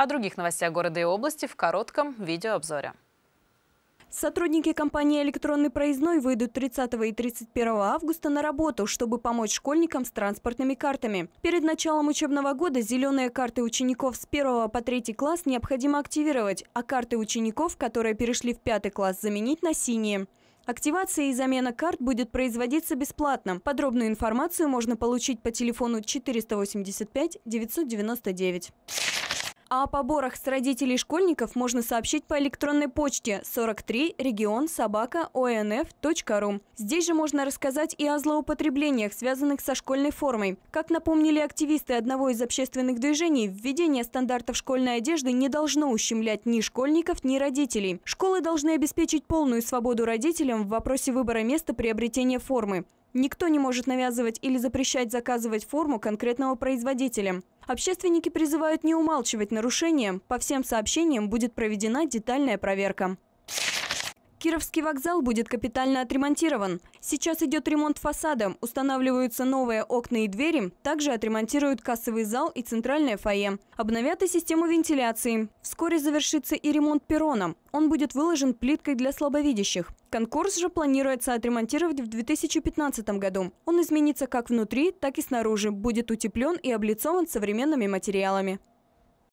О других новостях города и области в коротком видеообзоре. Сотрудники компании «Электронный проездной» выйдут 30 и 31 августа на работу, чтобы помочь школьникам с транспортными картами. Перед началом учебного года зеленые карты учеников с 1 по 3 класс необходимо активировать, а карты учеников, которые перешли в 5 класс, заменить на синие. Активация и замена карт будет производиться бесплатно. Подробную информацию можно получить по телефону 485 999. А о поборах с родителей школьников можно сообщить по электронной почте 43 регион собака онф.ру. Здесь же можно рассказать и о злоупотреблениях, связанных со школьной формой. Как напомнили активисты одного из общественных движений, введение стандартов школьной одежды не должно ущемлять ни школьников, ни родителей. Школы должны обеспечить полную свободу родителям в вопросе выбора места приобретения формы. Никто не может навязывать или запрещать заказывать форму конкретного производителя. Общественники призывают не умалчивать нарушения. По всем сообщениям будет проведена детальная проверка. Кировский вокзал будет капитально отремонтирован. Сейчас идет ремонт фасада, устанавливаются новые окна и двери, также отремонтируют кассовый зал и центральное фойе. Обновят и систему вентиляции. Вскоре завершится и ремонт перона. Он будет выложен плиткой для слабовидящих. Конкурс же планируется отремонтировать в 2015 году. Он изменится как внутри, так и снаружи, будет утеплен и облицован современными материалами.